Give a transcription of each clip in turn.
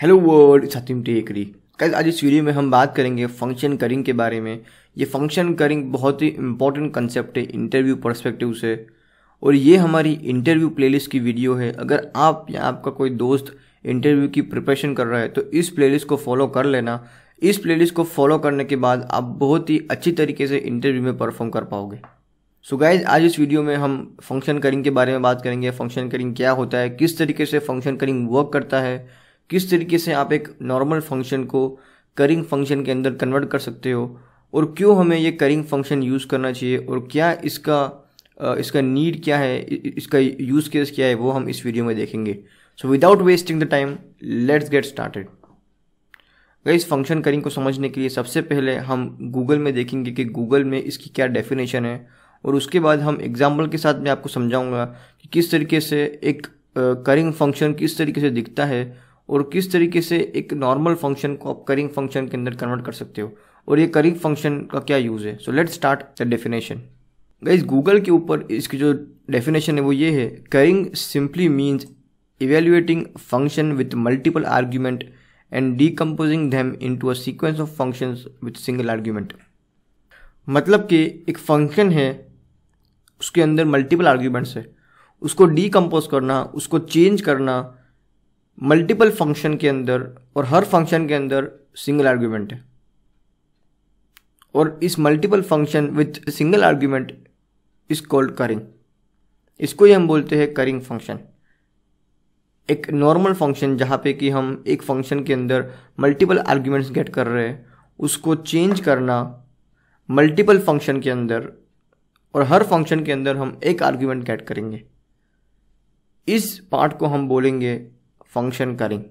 Hello world सतीम टेकरी कल आज इस वीडियो में हम बात करेंगे फंक्शन करिंग के बारे में ये फंक्शन करिंग बहुत ही इंपॉर्टेंट कंसेप्ट है इंटरव्यू पर्सपेक्टिव से और ये हमारी इंटरव्यू प्लेलिस्ट की वीडियो है अगर आप या आपका कोई दोस्त इंटरव्यू की प्रिपरेशन कर रहा है तो इस प्लेलिस्ट को फॉलो कर लेना इस प्लेलिस्ट को फॉलो करने के बाद आप बहुत ही अच्छी तरीके से इंटरव्यू में परफॉर्म कर पाओगे सो so गाइज आज इस वीडियो में हम फंक्शन करिंग के बारे में बात करेंगे फंक्शन करिंग क्या होता है किस तरीके से फंक्शन करिंग वर्क करता है किस तरीके से आप एक नॉर्मल फंक्शन को करिंग फंक्शन के अंदर कन्वर्ट कर सकते हो और क्यों हमें ये करिंग फंक्शन यूज़ करना चाहिए और क्या इसका इसका नीड क्या है इसका यूज़ केस क्या है वो हम इस वीडियो में देखेंगे so without wasting the time let's get started इस फंक्शन करिंग को समझने के लिए सबसे पहले हम गूगल में देखेंगे कि गूगल में इसकी क्या डेफिनेशन है और उसके बाद हम एग्जाम्पल के साथ मैं आपको समझाऊंगा कि किस तरीके से एक करिंग फंक्शन किस तरीके से दिखता है और किस तरीके से एक नॉर्मल फंक्शन को आप करिंग फंक्शन के अंदर कन्वर्ट कर सकते हो और ये करिंग फंक्शन का क्या यूज़ है so let start the definition guys Google के ऊपर इसकी जो डेफिनेशन है वो ये है currying simply means evaluating function with multiple argument and decomposing them into a sequence of function with single argument मतलब कि एक फंक्शन है उसके अंदर मल्टीपल आर्ग्यूमेंट्स है उसको डीकम्पोज करना उसको चेंज करना मल्टीपल फंक्शन के अंदर और हर फंक्शन के अंदर सिंगल आर्ग्यूमेंट है और इस multiple function with single argument is called currying इसको ही हम बोलते हैं करिंग फंक्शन एक नॉर्मल फंक्शन जहाँ पे कि हम एक फंक्शन के अंदर मल्टीपल आर्ग्यूमेंट्स गेट कर रहे हैं उसको चेंज करना मल्टीपल फंक्शन के अंदर और हर फंक्शन के अंदर हम एक आर्ग्यूमेंट गेट करेंगे इस पार्ट को हम बोलेंगे फंक्शन करिंग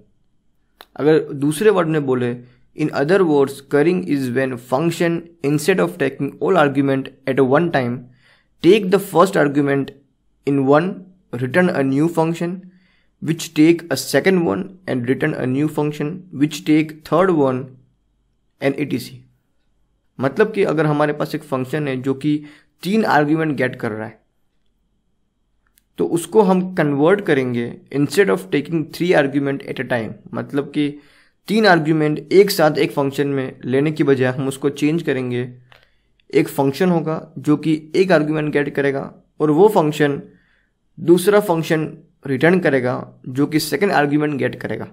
अगर दूसरे वर्ड में बोले in other words currying is when function instead of taking all argument at one time take the first argument in one return a new function which take a second one and return a new function which take third one and it is मतलब कि अगर हमारे पास एक function है जो कि तीन argument get कर रहा है तो उसको हम कन्वर्ट करेंगे instead of taking three argument at a time मतलब कि तीन आर्ग्यूमेंट एक साथ एक फंक्शन में लेने की बजाय हम उसको चेंज करेंगे एक फंक्शन होगा जो कि एक आर्ग्यूमेंट गेट करेगा और वो फंक्शन दूसरा फंक्शन रिटर्न करेगा जो कि सेकेंड आर्ग्यूमेंट गेट करेगा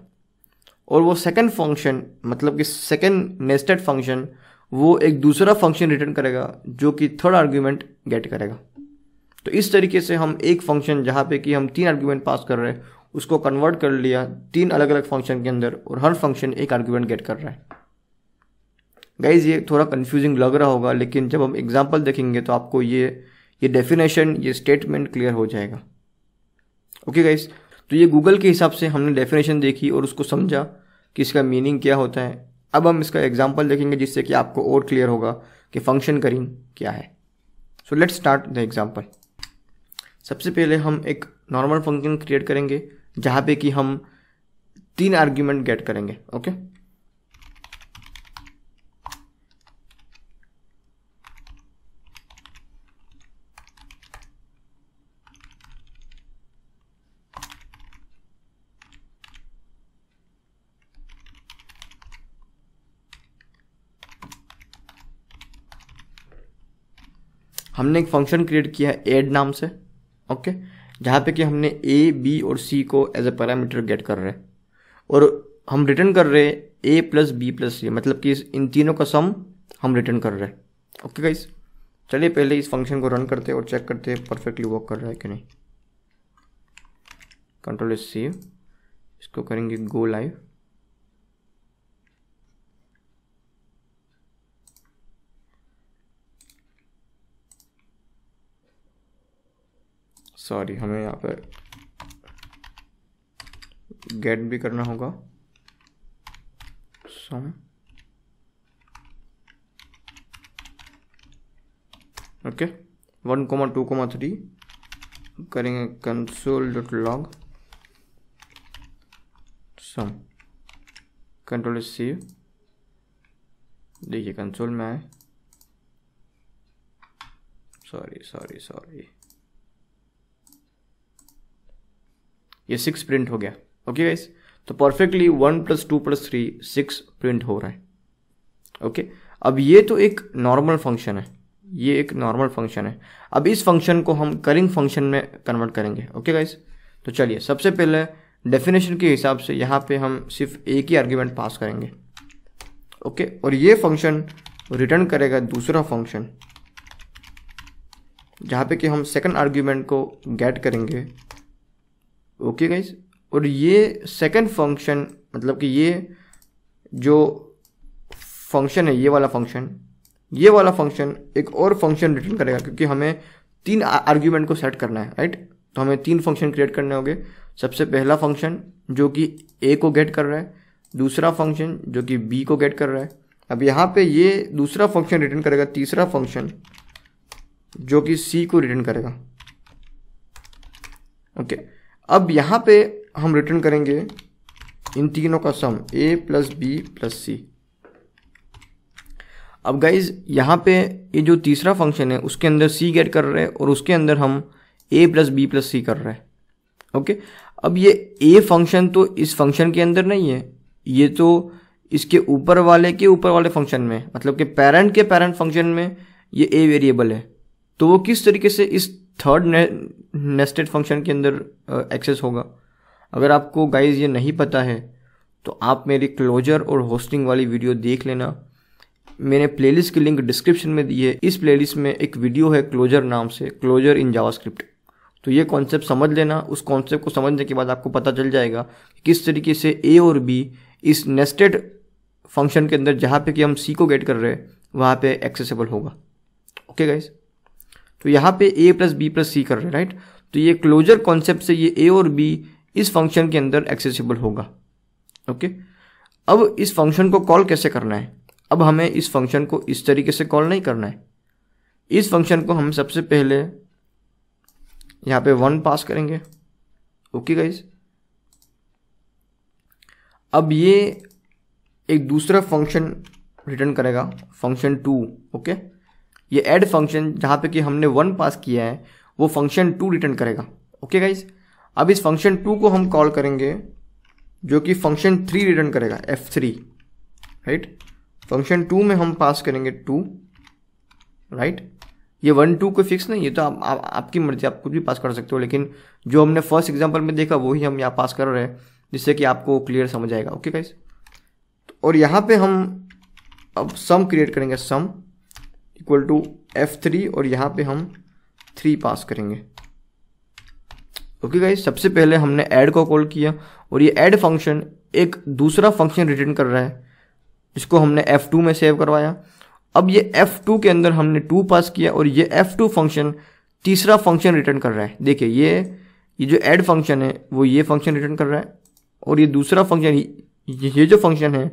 और वो सेकेंड फंक्शन मतलब कि सेकेंड नेस्टेड फंक्शन वो एक दूसरा फंक्शन रिटर्न करेगा जो कि थर्ड आर्ग्यूमेंट गेट करेगा तो इस तरीके से हम एक फंक्शन जहाँ पे कि हम तीन आर्ग्यूमेंट पास कर रहे हैं उसको कन्वर्ट कर लिया तीन अलग अलग फंक्शन के अंदर और हर फंक्शन एक आर्ग्यूमेंट गेट कर रहा है गाइज ये थोड़ा कन्फ्यूजिंग लग रहा होगा लेकिन जब हम एग्जाम्पल देखेंगे तो आपको ये ये डेफिनेशन ये स्टेटमेंट क्लियर हो जाएगा ओके गाइज तो ये गूगल के हिसाब से हमने डेफिनेशन देखी और उसको समझा कि इसका मीनिंग क्या होता है अब हम इसका एग्जाम्पल देखेंगे जिससे कि आपको और क्लियर होगा कि फंक्शन करिंग क्या है so let's start the example सबसे पहले हम एक नॉर्मल फंक्शन क्रिएट करेंगे जहां पे कि हम तीन आर्ग्यूमेंट गेट करेंगे ओके हमने एक फंक्शन क्रिएट किया है एड नाम से ओके जहाँ पे कि हमने ए बी और सी को एज ए पैरामीटर गेट कर रहे हैं और हम रिटर्न कर रहे हैं A plus B plus C मतलब कि इन तीनों का सम हम रिटर्न कर रहे हैं ओके गाइस चलिए पहले इस फंक्शन को रन करते हैं और चेक करते हैं परफेक्टली वर्क कर रहा है कि नहीं कंट्रोल इज सेव इसको करेंगे गो लाइव सॉरी हमें यहाँ पर गेट भी करना होगा sum okay one comma two comma three करेंगे console dot log sum control save देखिए कंसोल में आए सॉरी सॉरी सॉरी ये सिक्स प्रिंट हो गया ओके गाइस तो perfectly one plus two plus three six print हो रहा है ओके okay? अब ये तो एक नॉर्मल फंक्शन है ये एक नॉर्मल फंक्शन है अब इस फंक्शन को हम करिंग फंक्शन में कन्वर्ट करेंगे ओके गाइस तो चलिए सबसे पहले डेफिनेशन के हिसाब से यहाँ पे हम सिर्फ एक ही आर्ग्यूमेंट पास करेंगे ओके okay? और ये फंक्शन रिटर्न करेगा दूसरा फंक्शन जहाँ पे कि हम सेकंड आर्ग्यूमेंट को गेट करेंगे ओके गाइज और ये सेकंड फंक्शन मतलब कि ये जो फंक्शन है ये वाला फंक्शन ये वाला फंक्शन एक और फंक्शन रिटर्न करेगा क्योंकि हमें तीन आर्ग्यूमेंट को सेट करना है राइट तो हमें तीन फंक्शन क्रिएट करने होंगे सबसे पहला फंक्शन जो कि ए को गेट कर रहा है दूसरा फंक्शन जो कि बी को गेट कर रहा है अब यहाँ पे ये दूसरा फंक्शन रिटर्न करेगा तीसरा फंक्शन जो कि सी को रिटर्न करेगा ओके okay. अब यहाँ पे हम रिटर्न करेंगे इन तीनों का sum A plus B plus C अब गाइज यहाँ पे ये जो तीसरा फंक्शन है उसके अंदर सी गेट कर रहे हैं और उसके अंदर हम A plus B plus C कर रहे हैं ओके अब ये ए फंक्शन तो इस फंक्शन के अंदर नहीं है ये तो इसके ऊपर वाले के ऊपर वाले फंक्शन में मतलब कि पेरेंट के पेरेंट फंक्शन में ये ए वेरिएबल है तो वो किस तरीके से इस थर्ड नेस्टेड फंक्शन के अंदर एक्सेस होगा अगर आपको गाइज ये नहीं पता है तो आप मेरी क्लोजर और होस्टिंग वाली वीडियो देख लेना मैंने प्लेलिस्ट की लिंक डिस्क्रिप्शन में दी है इस प्लेलिस्ट में एक वीडियो है क्लोजर नाम से क्लोजर इन जावास्क्रिप्ट तो ये कॉन्सेप्ट समझ लेना उस कॉन्सेप्ट को समझने के बाद आपको पता चल जाएगा कि किस तरीके से ए और बी इस नेस्टेड फंक्शन के अंदर जहाँ पे कि हम सी को गेट कर रहे हैं वहाँ पे एक्सेसिबल होगा ओके गाइज़ तो यहाँ पे A plus B plus C कर रहे हैं राइट तो ये क्लोजर कॉन्सेप्ट से ये ए और बी इस फंक्शन के अंदर एक्सेसिबल होगा ओके अब इस फंक्शन को कॉल कैसे करना है अब हमें इस फंक्शन को इस तरीके से कॉल नहीं करना है इस फंक्शन को हम सबसे पहले यहाँ पे वन पास करेंगे ओके गाइज अब ये एक दूसरा फंक्शन रिटर्न करेगा फंक्शन टू ओके okay? ये एड फंक्शन जहाँ पे कि हमने वन पास किया है वो फंक्शन टू रिटर्न करेगा ओके गाइज अब इस फंक्शन टू को हम कॉल करेंगे जो कि फंक्शन थ्री रिटर्न करेगा F three right function two में हम पास करेंगे टू राइट right? ये वन टू को फिक्स नहीं ये तो आप, आप आपकी मर्जी आप कुछ भी पास कर सकते हो लेकिन जो हमने फर्स्ट एग्जाम्पल में देखा वही हम यहाँ पास कर रहे हैं जिससे कि आपको क्लियर समझ आएगा ओके गाइज और यहाँ पे हम अब सम क्रिएट करेंगे sum equal to F three और यहाँ पे हम थ्री पास करेंगे ओके okay गाइज सबसे पहले हमने ऐड को कॉल किया और ये ऐड फंक्शन एक दूसरा फंक्शन रिटर्न कर रहा है जिसको हमने एफ टू में सेव करवाया अब ये एफ टू के अंदर हमने टू पास किया और ये एफ टू फंक्शन तीसरा फंक्शन रिटर्न कर रहा है देखिए ये ये जो ऐड फंक्शन है वो ये फंक्शन रिटर्न कर रहा है और ये दूसरा फंक्शन ये जो फंक्शन है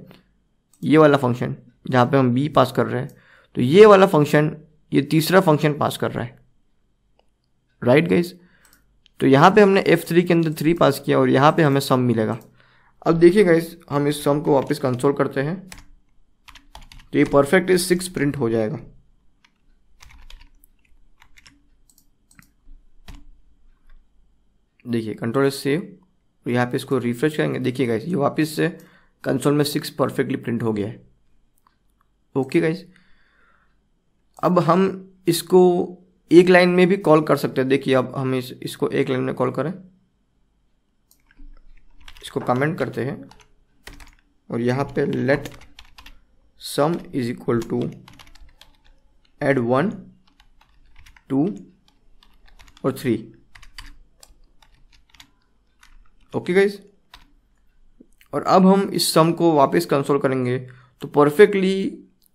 ये वाला फंक्शन जहाँ पे हम बी पास कर रहे हैं तो ये वाला फंक्शन ये तीसरा फंक्शन पास कर रहा है राइट गाइज तो यहाँ पे हमने F3 के अंदर थ्री पास किया और यहाँ पे हमें सम मिलेगा अब देखिए गाइज हम इस सम को वापस कंसोल करते हैं तो ये परफेक्ट इज सिक्स प्रिंट हो जाएगा देखिए कंट्रोल इज सेव और यहाँ पे इसको रिफ्रेश करेंगे देखिए गाइज ये वापस से कंसोल में सिक्स परफेक्टली प्रिंट हो गया है ओके गाइज़ अब हम इसको एक लाइन में भी कॉल कर सकते हैं देखिए अब हम इस इसको एक लाइन में कॉल करें इसको कमेंट करते हैं और यहाँ पे let sum is equal to add one two और थ्री ओके गाइज और अब हम इस सम को वापस कंसोल करेंगे तो परफेक्टली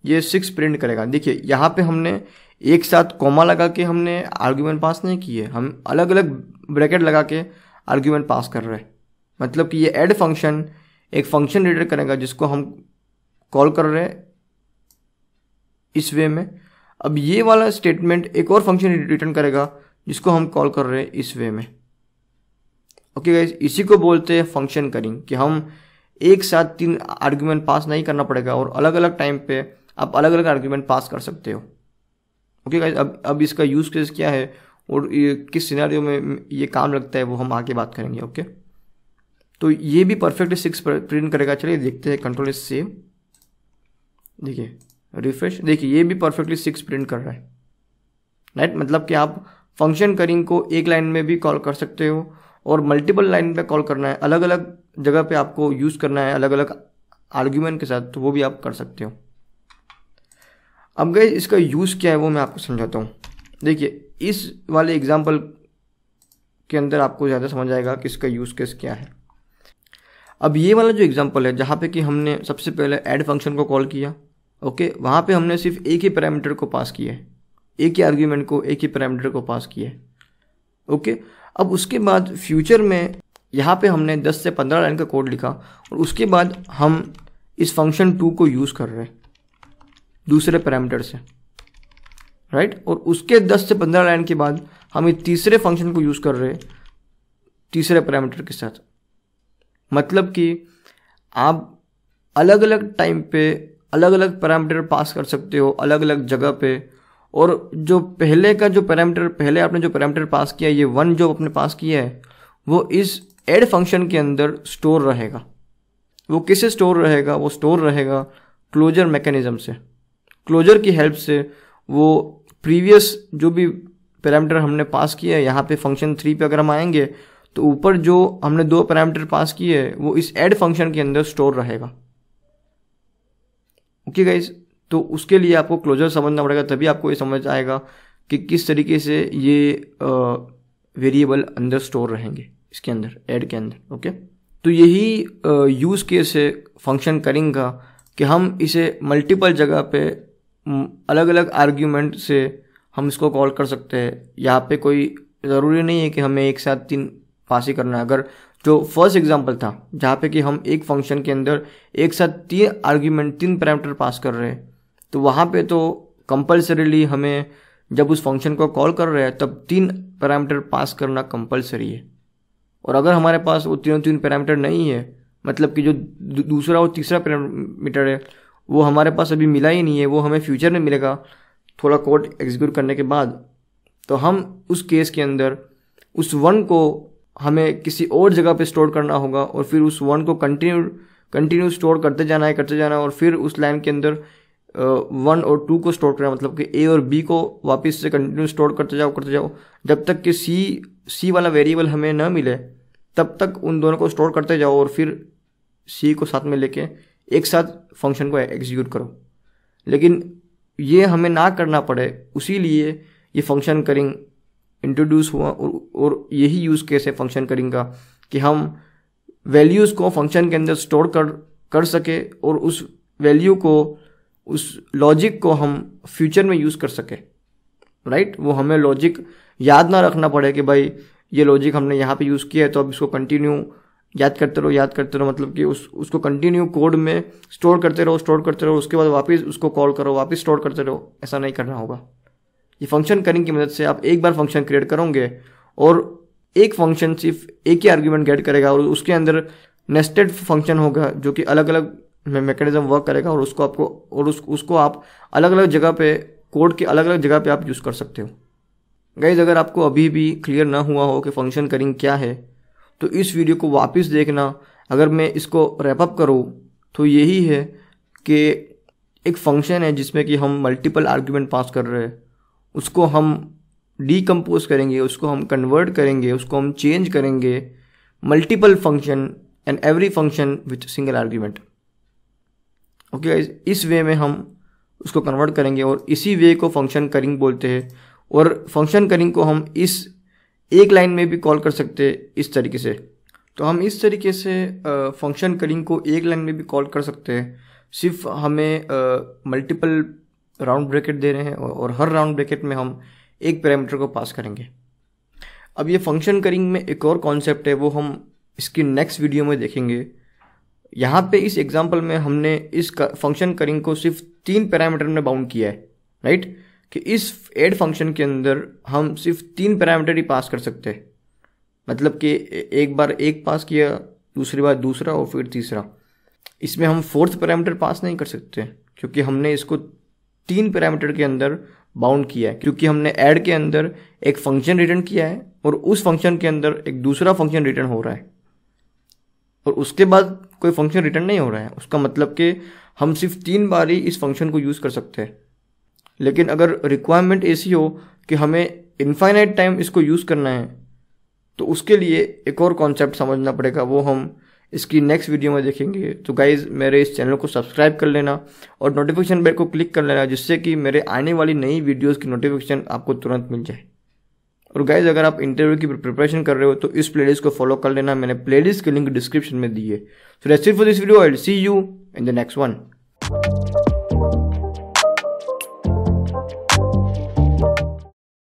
ये सिक्स प्रिंट करेगा देखिए यहाँ पे हमने एक साथ कॉमा लगा के हमने आर्ग्यूमेंट पास नहीं किए हम अलग अलग ब्रैकेट लगा के आर्ग्यूमेंट पास कर रहे हैं मतलब कि ये ऐड फंक्शन एक फंक्शन रिटर करेगा जिसको हम कॉल कर रहे हैं इस वे में अब ये वाला स्टेटमेंट एक और फंक्शन रिटर्न करेगा जिसको हम कॉल कर रहे हैं इस वे में ओके गाइज इसी को बोलते हैं फंक्शन करिंग कि हम एक साथ तीन आर्ग्यूमेंट पास नहीं करना पड़ेगा और अलग अलग टाइम पे आप अलग अलग आर्ग्यूमेंट पास कर सकते हो ओके okay, अब अब इसका यूज़ केस क्या है और ये किस सिनेरियो में ये काम लगता है वो हम आगे बात करेंगे ओके okay? तो ये भी परफेक्ट सिक्स प्रिंट करेगा चलिए देखते हैं कंट्रोल इज सेम देखिए रिफ्रेश देखिए ये भी परफेक्टली सिक्स प्रिंट कर रहा है राइट मतलब कि आप फंक्शन करिंग को एक लाइन में भी कॉल कर सकते हो और मल्टीपल लाइन पे कॉल करना है अलग अलग जगह पे आपको यूज़ करना है अलग अलग आर्ग्यूमेंट के साथ तो वो भी आप कर सकते हो अब गए इसका यूज़ क्या है वो मैं आपको समझाता हूँ देखिए इस वाले एग्ज़ाम्पल के अंदर आपको ज़्यादा समझ आएगा कि इसका यूज़ केस क्या है अब ये वाला जो एग्ज़ाम्पल है जहाँ पे कि हमने सबसे पहले ऐड फंक्शन को कॉल किया ओके वहाँ पे हमने सिर्फ एक ही पैरामीटर को पास किया है एक ही आर्ग्यूमेंट को एक ही पैरामीटर को पास किया है ओके अब उसके बाद फ्यूचर में यहाँ पे हमने 10 से 15 लाइन का कोड लिखा और उसके बाद हम इस फंक्शन टू को यूज़ कर रहे हैं दूसरे पैरामीटर से राइट right? और उसके 10 से 15 लाइन के बाद हम ये तीसरे फंक्शन को यूज़ कर रहे हैं तीसरे पैरामीटर के साथ मतलब कि आप अलग अलग टाइम पे अलग अलग पैरामीटर पास कर सकते हो अलग अलग जगह पे और जो पहले का जो पैरामीटर पहले आपने जो पैरामीटर पास किया ये वन जो आपने पास किया है वो इस एड फंक्शन के अंदर स्टोर रहेगा वो किसे स्टोर रहेगा वो स्टोर रहेगा क्लोजर मैकेनिज्म से क्लोजर की हेल्प से वो प्रीवियस जो भी पैरामीटर हमने पास किए है यहाँ पे फंक्शन थ्री पे अगर हम आएंगे तो ऊपर जो हमने दो पैरामीटर पास किए वो इस एड फंक्शन के अंदर स्टोर रहेगा ओके गाइज तो उसके लिए आपको क्लोजर समझना पड़ेगा तभी आपको ये समझ आएगा कि किस तरीके से ये वेरिएबल अंदर स्टोर रहेंगे इसके अंदर एड के अंदर ओके तो यही यूज़ केस है फंक्शन करिंग का कि हम इसे मल्टीपल जगह पे अलग अलग आर्ग्यूमेंट से हम इसको कॉल कर सकते हैं यहाँ पे कोई ज़रूरी नहीं है कि हमें एक साथ तीन पास ही करना है अगर जो फर्स्ट एग्जाम्पल था जहाँ पे कि हम एक फंक्शन के अंदर एक साथ तीन आर्ग्यूमेंट तीन पैरामीटर पास कर रहे हैं तो वहाँ पे तो कंपलसरीली हमें जब उस फंक्शन को कॉल कर रहे हैं तब तीन पैरामीटर पास करना कंपलसरी है और अगर हमारे पास वो तीनों तीन पैरामीटर नहीं है मतलब कि जो दूसरा और तीसरा पैरामीटर है वो हमारे पास अभी मिला ही नहीं है वो हमें फ्यूचर में मिलेगा थोड़ा कोर्ट एग्जीक्यूट करने के बाद तो हम उस केस के अंदर उस वन को हमें किसी और जगह पे स्टोर करना होगा और फिर उस वन को कंटिन्यू कंटिन्यू स्टोर करते जाना है करते जाना है और फिर उस लाइन के अंदर वन और टू को स्टोर करना मतलब कि ए और बी को वापस से कंटिन्यू स्टोर करते जाओ करते जाओ जब तक कि सी सी वाला वेरिएबल हमें न मिले तब तक उन दोनों को स्टोर करते जाओ और फिर सी को साथ में लेके एक साथ फंक्शन को एग्जीक्यूट करो लेकिन ये हमें ना करना पड़े उसी लिए ये फंक्शन करिंग इंट्रोड्यूस हुआ और, और यही यूज़ केस है फंक्शन करिंग का कि हम वैल्यूज़ को फंक्शन के अंदर स्टोर कर कर सके और उस वैल्यू को उस लॉजिक को हम फ्यूचर में यूज़ कर सके राइट वो हमें लॉजिक याद ना रखना पड़े कि भाई ये लॉजिक हमने यहाँ पे यूज़ किया है तो अब इसको कंटिन्यू याद करते रहो याद करते रहो मतलब कि उस उसको कंटिन्यू कोड में स्टोर करते रहो स्टोर करते रहो उसके बाद वापस उसको कॉल करो वापस स्टोर करते रहो ऐसा नहीं करना होगा ये फंक्शन करिंग की मदद से आप एक बार फंक्शन क्रिएट करोगे और एक फंक्शन सिर्फ एक ही आर्ग्यूमेंट गेट करेगा और उसके अंदर नेस्टेड फंक्शन होगा जो कि अलग अलग मैकेनिज्म वर्क करेगा और उसको आपको और उस, उसको आप अलग अलग जगह पे कोड के अलग अलग जगह पे आप यूज़ कर सकते हो गाइज अगर आपको अभी भी क्लियर ना हुआ हो कि फंक्शन करिंग क्या है तो इस वीडियो को वापस देखना अगर मैं इसको रैपअप करूँ तो यही है कि एक फंक्शन है जिसमें कि हम मल्टीपल आर्ग्यूमेंट पास कर रहे हैं उसको हम डीकम्पोज करेंगे उसको हम कन्वर्ट करेंगे उसको हम चेंज करेंगे multiple function and every function with single argument okay इस वे में हम उसको कन्वर्ट करेंगे और इसी वे को फंक्शन करिंग बोलते हैं और फंक्शन करिंग को हम इस एक लाइन में भी कॉल कर सकते इस तरीके से तो हम इस तरीके से फंक्शन करिंग को एक लाइन में भी कॉल कर सकते हैं सिर्फ हमें मल्टीपल राउंड ब्रैकेट दे रहे हैं और हर राउंड ब्रैकेट में हम एक पैरामीटर को पास करेंगे अब ये फंक्शन करिंग में एक और कॉन्सेप्ट है वो हम इसकी नेक्स्ट वीडियो में देखेंगे यहाँ पे इस एग्जाम्पल में हमने इस फंक्शन करिंग को सिर्फ तीन पैरामीटर में बाउंड किया है राइट कि इस एड फंक्शन के अंदर हम सिर्फ तीन पैरामीटर ही पास कर सकते हैं मतलब कि एक बार एक पास किया दूसरी बार दूसरा और फिर तीसरा इसमें हम फोर्थ पैरामीटर पास नहीं कर सकते क्योंकि हमने इसको तीन पैरामीटर के अंदर बाउंड किया है क्योंकि हमने ऐड के अंदर एक फंक्शन रिटर्न किया है और उस फंक्शन के अंदर एक दूसरा फंक्शन रिटर्न हो रहा है और उसके बाद कोई फंक्शन रिटर्न नहीं हो रहा है उसका मतलब कि हम सिर्फ तीन बार ही इस फंक्शन को यूज़ कर सकते हैं लेकिन अगर रिक्वायरमेंट ऐसी हो कि हमें इनफाइनाइट टाइम इसको यूज़ करना है तो उसके लिए एक और कॉन्सेप्ट समझना पड़ेगा वो हम इसकी नेक्स्ट वीडियो में देखेंगे तो गाइज मेरे इस चैनल को सब्सक्राइब कर लेना और नोटिफिकेशन बेल को क्लिक कर लेना जिससे कि मेरे आने वाली नई वीडियोस की नोटिफिकेशन आपको तुरंत मिल जाए और गाइज अगर आप इंटरव्यू की प्रिपरेशन कर रहे हो तो इस प्लेलिस्ट को फॉलो कर लेना मैंने प्लेलिस्ट के लिंक डिस्क्रिप्शन में दी है so for this video I see you in the next one